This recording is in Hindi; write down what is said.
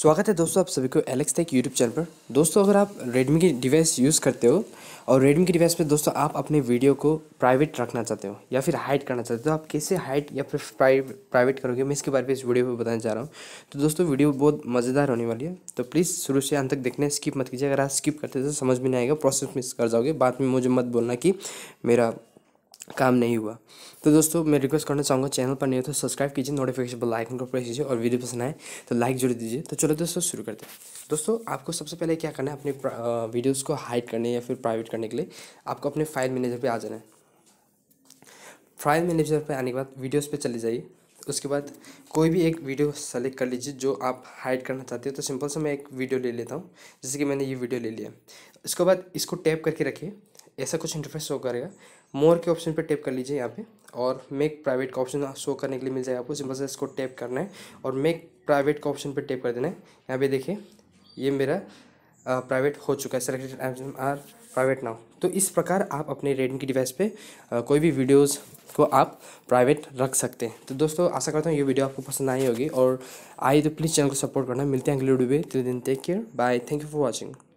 स्वागत है दोस्तों आप सभी को एलेक्स टेक यूट्यूब चैनल पर दोस्तों अगर आप रेडमी की डिवाइस यूज़ करते हो और रेडमी की डिवाइस में दोस्तों आप अपने वीडियो को प्राइवेट रखना चाहते हो या फिर हाइड करना चाहते हो तो आप कैसे हाइड या फिर प्राइवेट करोगे मैं इसके बारे में इस वीडियो में बताने जा रहा हूँ तो दोस्तों वीडियो बहुत मज़ेदार होने वाली है तो प्लीज़ शुरू से अंत तक देखने स्किप मत कीजिए अगर आप स्किप करते तो समझ में नहीं आएगा प्रोसेस मिस कर जाओगे बाद में मुझे मत बोलना कि मेरा काम नहीं हुआ तो दोस्तों मैं रिक्वेस्ट करना चाहूँगा चैनल पर नहीं हो तो सब्सक्राइब कीजिए नोटिफिकेशन बेल आइकन को प्रेस कीजिए और वीडियो पसंद आए तो लाइक जरूर दीजिए तो चलो दोस्तों शुरू करते हैं दोस्तों आपको सबसे पहले क्या करना है अपने वीडियोज़ को हाइड करने या फिर प्राइवेट करने के लिए आपको अपने फाइल मैनेजर पर आ जाना है फाइल मैनेजर पर आने के बाद वीडियोज़ पर चले जाइए उसके बाद कोई भी एक वीडियो सेलेक्ट कर लीजिए जो आप हाइड करना चाहते हो तो सिंपल से मैं एक वीडियो ले लेता हूँ जैसे कि मैंने ये वीडियो ले लिया उसके बाद इसको टैप करके रखिए ऐसा कुछ इंटरफेस शो करेगा मोर के ऑप्शन पर टैप कर लीजिए यहाँ पे और मेक प्राइवेट का ऑप्शन शो करने के लिए मिल जाएगा आपको सिंपल से इसको टैप करना है और मेक प्राइवेट का ऑप्शन पर टैप कर देना है यहाँ पे देखिए ये मेरा प्राइवेट हो चुका है सेलेक्टेड आर प्राइवेट नाउ तो इस प्रकार आप अपने रेडमी की डिवाइस पे कोई भी वीडियोस को आप प्राइवेट रख सकते हैं तो दोस्तों आशा करता हूँ ये वीडियो आपको पसंद आई होगी और आई तो प्लीज़ चैनल को सपोर्ट करना मिलते हैं अगले वीडियो में तीन दिन take care bye thank you for watching